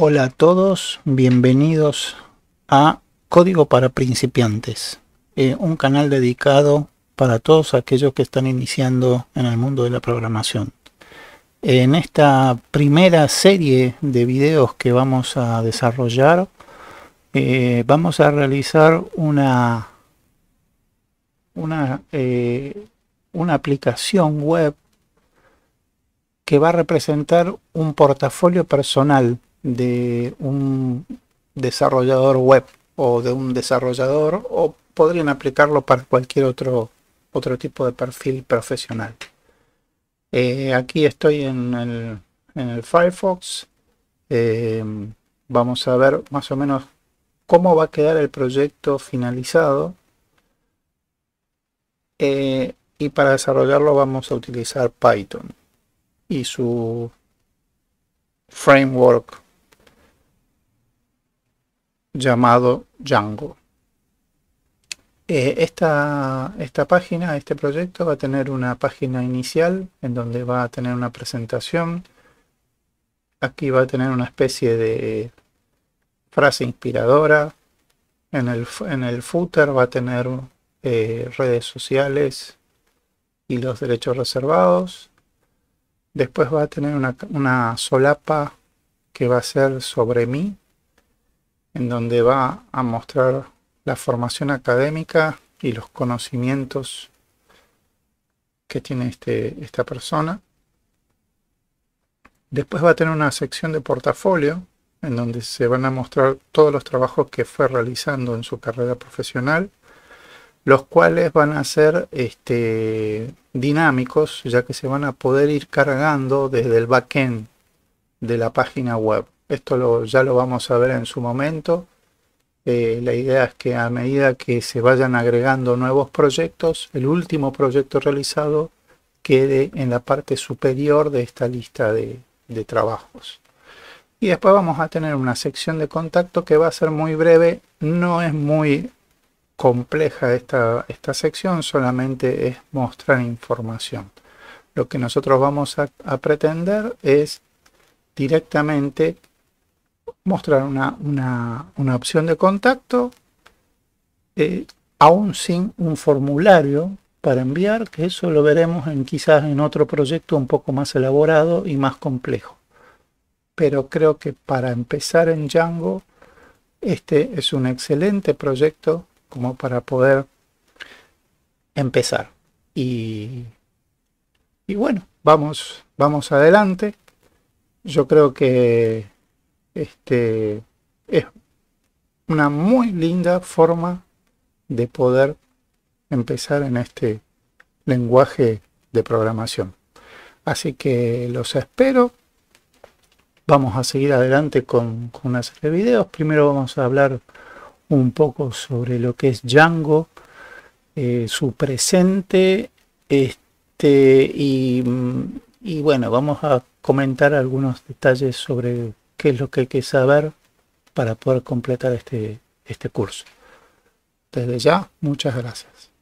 Hola a todos, bienvenidos a Código para Principiantes, eh, un canal dedicado para todos aquellos que están iniciando en el mundo de la programación. En esta primera serie de videos que vamos a desarrollar, eh, vamos a realizar una, una, eh, una aplicación web que va a representar un portafolio personal de un desarrollador web o de un desarrollador o podrían aplicarlo para cualquier otro, otro tipo de perfil profesional. Eh, aquí estoy en el, en el Firefox. Em, vamos a ver más o menos cómo va a quedar el proyecto finalizado. Eh, y para desarrollarlo vamos a utilizar Python y su framework llamado Django. Eh, esta, página, este proyecto va a tener una página inicial en donde va a tener una presentación. Aquí va a tener una especie de frase inspiradora. En el, en el footer va a tener eh, redes sociales y los derechos reservados. Después va a tener una, una solapa que va a ser sobre mí, en donde va a mostrar la formación académica y los conocimientos que tiene este, esta persona. Después va a tener una sección de portafolio en donde se van a mostrar todos los trabajos que fue realizando en su carrera profesional, los cuales van a ser este, dinámicos, ya que se van a poder ir cargando desde el backend de la página web. Esto ya lo vamos a ver en su momento. Eh, la idea es que a medida que se vayan agregando nuevos proyectos, el último proyecto realizado quede en la parte superior de esta lista de, trabajos. Y después vamos a tener una sección de contacto que va a ser muy breve. No es muy compleja esta, esta sección, solamente es mostrar información. Lo que nosotros vamos a pretender es directamente mostrar una, opción de contacto, eh, aún sin un formulario para enviar, que eso lo veremos en, quizás en otro proyecto un poco más elaborado y más complejo. Pero creo que para empezar en Django, este es un excelente proyecto como para poder empezar. Y, y bueno, vamos, vamos adelante. Yo creo que este, es una muy linda forma de poder empezar en este lenguaje de programación. Así que los espero. Vamos a seguir adelante con, una serie de videos. Primero vamos a hablar un poco sobre lo que es Django, eh, su presente, este, y, y bueno, vamos a comentar algunos detalles sobre qué es lo que hay que saber para poder completar este, este curso. Desde ya, muchas gracias.